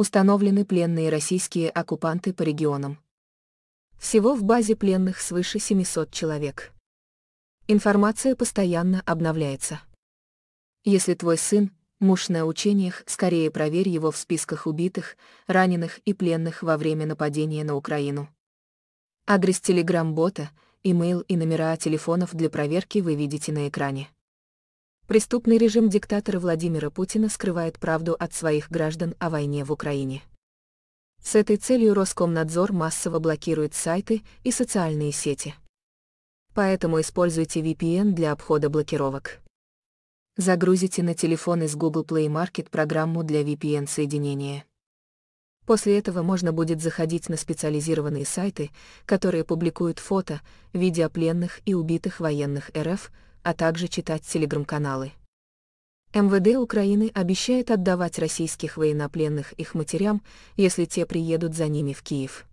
установлены пленные российские оккупанты по регионам. Всего в базе пленных свыше 700 человек. Информация постоянно обновляется. Если твой сын, муж на учениях, скорее проверь его в списках убитых, раненых и пленных во время нападения на Украину. Адрес телеграм-бота, имейл и номера телефонов для проверки вы видите на экране преступный режим диктатора Владимира Путина скрывает правду от своих граждан о войне в Украине. С этой целью Роскомнадзор массово блокирует сайты и социальные сети. Поэтому используйте VPN для обхода блокировок. Загрузите на телефон из Google Play Market программу для VPN-соединения. После этого можно будет заходить на специализированные сайты, которые публикуют фото, видеопленных и убитых военных РФ, а также читать телеграм-каналы. МВД Украины обещает отдавать российских военнопленных их матерям, если те приедут за ними в Киев.